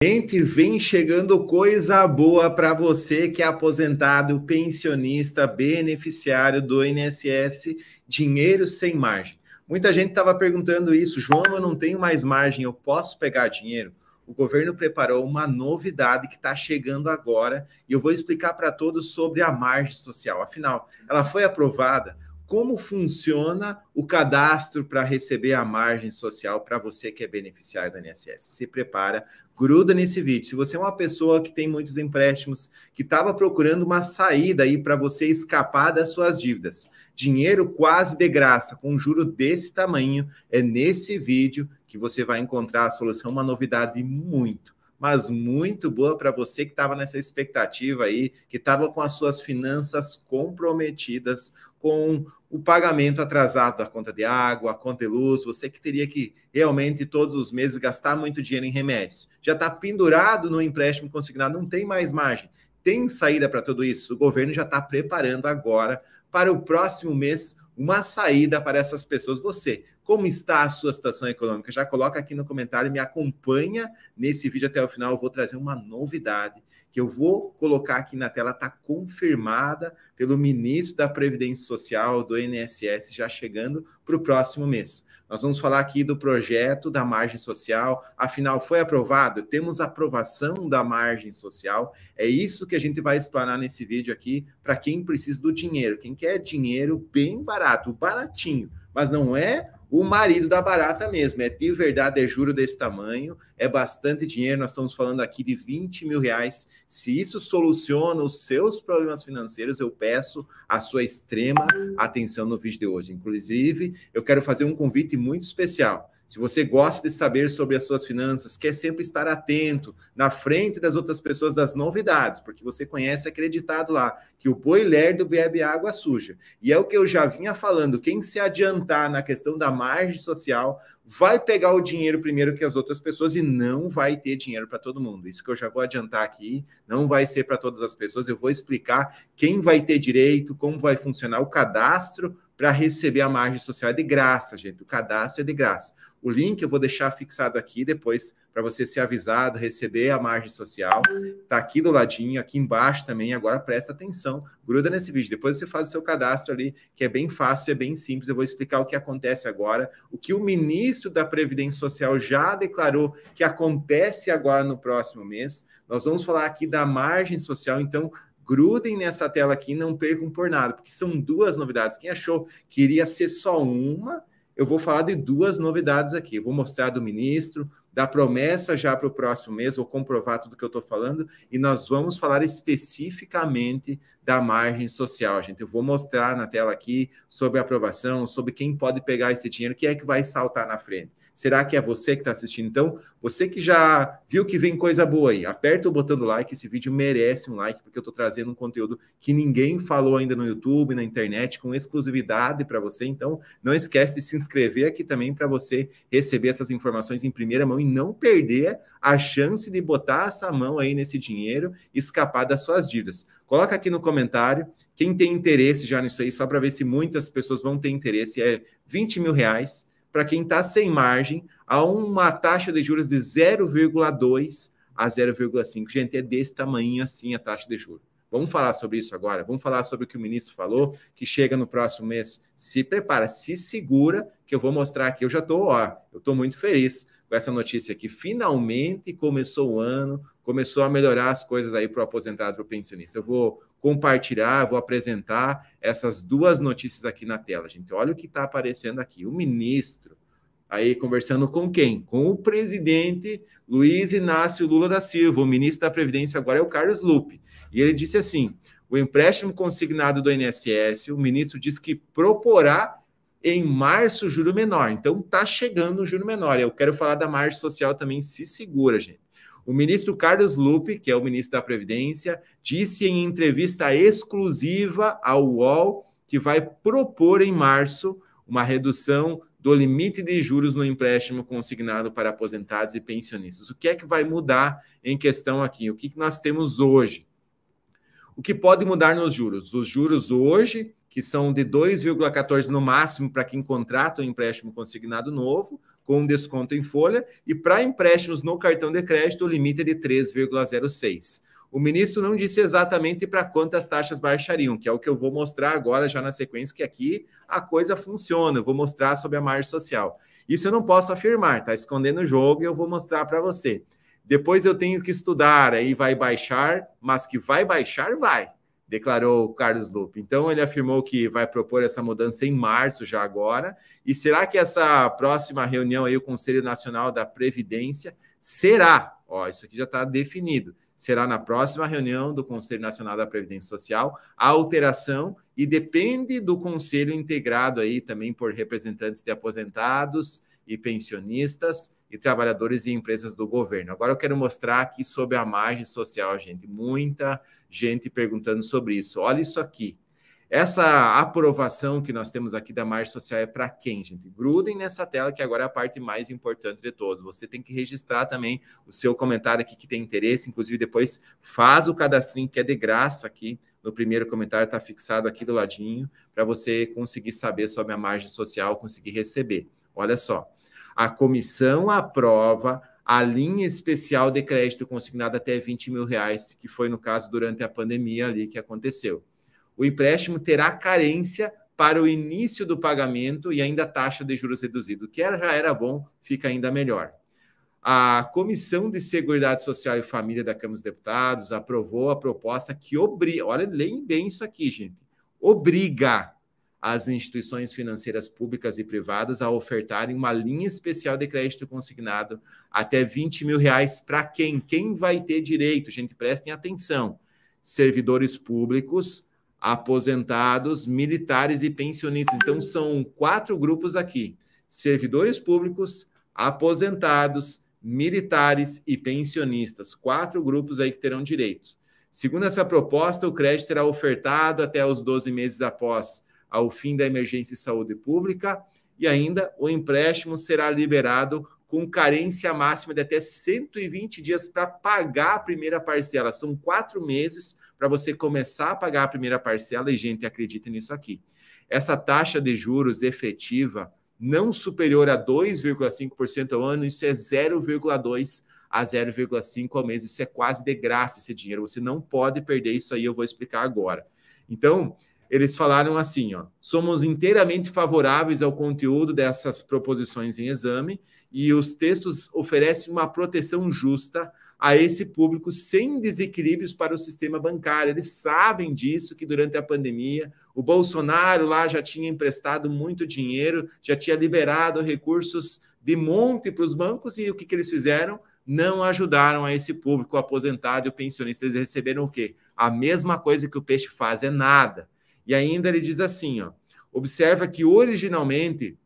Gente, vem chegando coisa boa para você que é aposentado, pensionista, beneficiário do INSS, dinheiro sem margem. Muita gente estava perguntando isso, João, eu não tenho mais margem, eu posso pegar dinheiro? O governo preparou uma novidade que está chegando agora e eu vou explicar para todos sobre a margem social. Afinal, ela foi aprovada como funciona o cadastro para receber a margem social para você que é beneficiário do INSS. Se prepara, gruda nesse vídeo. Se você é uma pessoa que tem muitos empréstimos, que estava procurando uma saída aí para você escapar das suas dívidas, dinheiro quase de graça, com um juro desse tamanho, é nesse vídeo que você vai encontrar a solução, uma novidade muito mas muito boa para você que estava nessa expectativa aí, que estava com as suas finanças comprometidas com o pagamento atrasado da conta de água, a conta de luz, você que teria que realmente todos os meses gastar muito dinheiro em remédios. Já está pendurado no empréstimo consignado, não tem mais margem. Tem saída para tudo isso? O governo já está preparando agora para o próximo mês uma saída para essas pessoas. Você, como está a sua situação econômica? Já coloca aqui no comentário, me acompanha nesse vídeo até o final. Eu vou trazer uma novidade que eu vou colocar aqui na tela, está confirmada pelo ministro da Previdência Social do INSS, já chegando para o próximo mês. Nós vamos falar aqui do projeto da margem social. Afinal, foi aprovado? Temos aprovação da margem social. É isso que a gente vai explanar nesse vídeo aqui para quem precisa do dinheiro, quem quer dinheiro bem barato, baratinho, mas não é o marido da barata mesmo. É de verdade, é juro desse tamanho, é bastante dinheiro. Nós estamos falando aqui de 20 mil reais. Se isso soluciona os seus problemas financeiros, eu peço a sua extrema atenção no vídeo de hoje. Inclusive, eu quero fazer um convite muito especial. Se você gosta de saber sobre as suas finanças, quer sempre estar atento na frente das outras pessoas das novidades, porque você conhece acreditado lá que o boi lerdo bebe água suja. E é o que eu já vinha falando, quem se adiantar na questão da margem social vai pegar o dinheiro primeiro que as outras pessoas e não vai ter dinheiro para todo mundo. Isso que eu já vou adiantar aqui, não vai ser para todas as pessoas. Eu vou explicar quem vai ter direito, como vai funcionar o cadastro para receber a margem social é de graça, gente. O cadastro é de graça. O link eu vou deixar fixado aqui depois para você ser avisado, receber a margem social. Está aqui do ladinho, aqui embaixo também. Agora presta atenção, gruda nesse vídeo. Depois você faz o seu cadastro ali, que é bem fácil, é bem simples. Eu vou explicar o que acontece agora, o que o ministro da Previdência Social já declarou que acontece agora no próximo mês. Nós vamos falar aqui da margem social, então grudem nessa tela aqui, não percam por nada, porque são duas novidades. Quem achou que iria ser só uma, eu vou falar de duas novidades aqui. vou mostrar do ministro, da promessa já para o próximo mês, vou comprovar tudo que eu estou falando, e nós vamos falar especificamente da margem social, gente. Eu vou mostrar na tela aqui sobre aprovação, sobre quem pode pegar esse dinheiro, que é que vai saltar na frente. Será que é você que está assistindo? Então, você que já viu que vem coisa boa aí, aperta o botão do like, esse vídeo merece um like, porque eu estou trazendo um conteúdo que ninguém falou ainda no YouTube, na internet, com exclusividade para você. Então, não esquece de se inscrever aqui também para você receber essas informações em primeira mão e não perder a chance de botar essa mão aí nesse dinheiro e escapar das suas dívidas. Coloca aqui no comentário quem tem interesse já nisso aí, só para ver se muitas pessoas vão ter interesse. É 20 mil reais para quem está sem margem a uma taxa de juros de 0,2 a 0,5. Gente, é desse tamanho assim a taxa de juros. Vamos falar sobre isso agora. Vamos falar sobre o que o ministro falou, que chega no próximo mês. Se prepara, se segura, que eu vou mostrar aqui. Eu já estou, ó, eu estou muito feliz com essa notícia aqui. Finalmente começou o ano começou a melhorar as coisas aí para o aposentado, para o pensionista. Eu vou compartilhar, vou apresentar essas duas notícias aqui na tela, gente. Olha o que está aparecendo aqui. O ministro aí conversando com quem? Com o presidente Luiz Inácio Lula da Silva. O ministro da Previdência agora é o Carlos Lupe. E ele disse assim: o empréstimo consignado do INSS, o ministro diz que proporá em março juro menor. Então tá chegando o juro menor. Eu quero falar da margem social também, se segura, gente. O ministro Carlos Lupe, que é o ministro da Previdência, disse em entrevista exclusiva ao UOL que vai propor em março uma redução do limite de juros no empréstimo consignado para aposentados e pensionistas. O que é que vai mudar em questão aqui? O que nós temos hoje? O que pode mudar nos juros? Os juros hoje, que são de 2,14 no máximo para quem contrata um empréstimo consignado novo, com desconto em folha, e para empréstimos no cartão de crédito, o limite é de 3,06. O ministro não disse exatamente para quantas taxas baixariam, que é o que eu vou mostrar agora já na sequência, que aqui a coisa funciona. Eu vou mostrar sobre a margem social. Isso eu não posso afirmar, está escondendo o jogo e eu vou mostrar para você. Depois eu tenho que estudar, aí vai baixar, mas que vai baixar, vai declarou Carlos Lupe. Então, ele afirmou que vai propor essa mudança em março, já agora. E será que essa próxima reunião aí, o Conselho Nacional da Previdência, será? Ó, isso aqui já está definido. Será na próxima reunião do Conselho Nacional da Previdência Social a alteração e depende do conselho integrado aí também por representantes de aposentados e pensionistas e trabalhadores e empresas do governo. Agora eu quero mostrar aqui sobre a margem social, gente. Muita gente perguntando sobre isso. Olha isso aqui. Essa aprovação que nós temos aqui da margem social é para quem, gente? Grudem nessa tela que agora é a parte mais importante de todos. Você tem que registrar também o seu comentário aqui que tem interesse, inclusive depois faz o cadastrinho que é de graça aqui. No primeiro comentário está fixado aqui do ladinho para você conseguir saber sobre a margem social, conseguir receber. Olha só a comissão aprova a linha especial de crédito consignado até 20 mil reais, que foi no caso durante a pandemia ali que aconteceu. O empréstimo terá carência para o início do pagamento e ainda taxa de juros reduzido, que era, já era bom, fica ainda melhor. A Comissão de Seguridade Social e Família da Câmara dos Deputados aprovou a proposta que obriga, olha, leem bem isso aqui, gente, obriga as instituições financeiras públicas e privadas a ofertarem uma linha especial de crédito consignado até 20 mil reais para quem? Quem vai ter direito? Gente, prestem atenção. Servidores públicos, aposentados, militares e pensionistas. Então, são quatro grupos aqui: servidores públicos, aposentados, militares e pensionistas. Quatro grupos aí que terão direito. Segundo essa proposta, o crédito será ofertado até os 12 meses após ao fim da emergência de saúde pública, e ainda o empréstimo será liberado com carência máxima de até 120 dias para pagar a primeira parcela. São quatro meses para você começar a pagar a primeira parcela, e gente, acredita nisso aqui. Essa taxa de juros efetiva não superior a 2,5% ao ano, isso é 0,2% a 0,5% ao mês. Isso é quase de graça esse dinheiro. Você não pode perder isso aí, eu vou explicar agora. Então, eles falaram assim: ó, somos inteiramente favoráveis ao conteúdo dessas proposições em exame e os textos oferecem uma proteção justa a esse público sem desequilíbrios para o sistema bancário. Eles sabem disso que durante a pandemia o Bolsonaro lá já tinha emprestado muito dinheiro, já tinha liberado recursos de monte para os bancos e o que, que eles fizeram? Não ajudaram a esse público o aposentado e o pensionista. Eles receberam o quê? A mesma coisa que o peixe faz, é nada e ainda ele diz assim, ó, observa que originalmente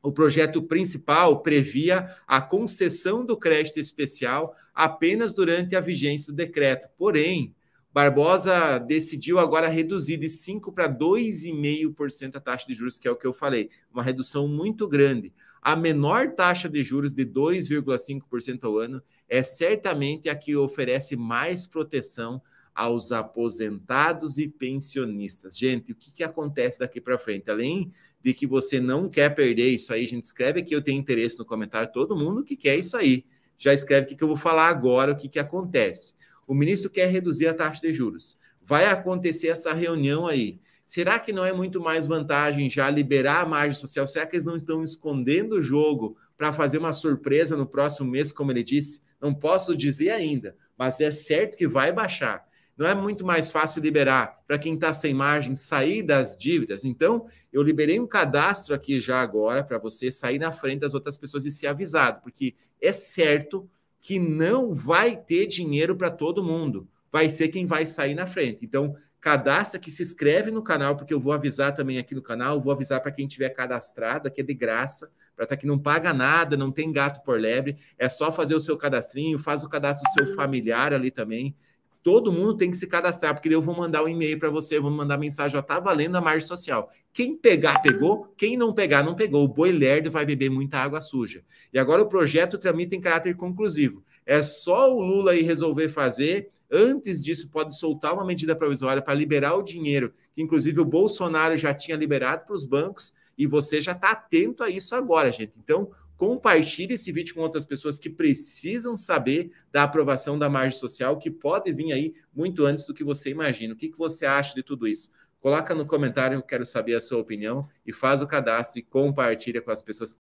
o projeto principal previa a concessão do crédito especial apenas durante a vigência do decreto. Porém, Barbosa decidiu agora reduzir de 5 para 2,5% a taxa de juros, que é o que eu falei, uma redução muito grande. A menor taxa de juros de 2,5% ao ano é certamente a que oferece mais proteção aos aposentados e pensionistas. Gente, o que, que acontece daqui para frente? Além de que você não quer perder isso aí, gente, escreve aqui, eu tenho interesse no comentário, todo mundo que quer isso aí. Já escreve o que, que eu vou falar agora, o que, que acontece. O ministro quer reduzir a taxa de juros. Vai acontecer essa reunião aí. Será que não é muito mais vantagem já liberar a margem social? Será que eles não estão escondendo o jogo para fazer uma surpresa no próximo mês, como ele disse? Não posso dizer ainda, mas é certo que vai baixar. Não é muito mais fácil liberar para quem está sem margem sair das dívidas? Então, eu liberei um cadastro aqui já agora para você sair na frente das outras pessoas e ser avisado, porque é certo que não vai ter dinheiro para todo mundo. Vai ser quem vai sair na frente. Então, cadastra que se inscreve no canal, porque eu vou avisar também aqui no canal, vou avisar para quem tiver cadastrado, aqui é de graça para estar tá que não paga nada, não tem gato por lebre, é só fazer o seu cadastrinho, faz o cadastro do seu familiar ali também. Todo mundo tem que se cadastrar, porque eu vou mandar um e-mail para você, vou mandar mensagem, já tá valendo a margem social. Quem pegar, pegou. Quem não pegar, não pegou. O boi lerdo vai beber muita água suja. E agora o projeto tramita em caráter conclusivo. É só o Lula aí resolver fazer. Antes disso, pode soltar uma medida provisória para liberar o dinheiro, que inclusive o Bolsonaro já tinha liberado para os bancos, e você já está atento a isso agora, gente. Então, Compartilhe esse vídeo com outras pessoas que precisam saber da aprovação da margem social, que pode vir aí muito antes do que você imagina. O que, que você acha de tudo isso? Coloca no comentário, eu quero saber a sua opinião, e faz o cadastro e compartilha com as pessoas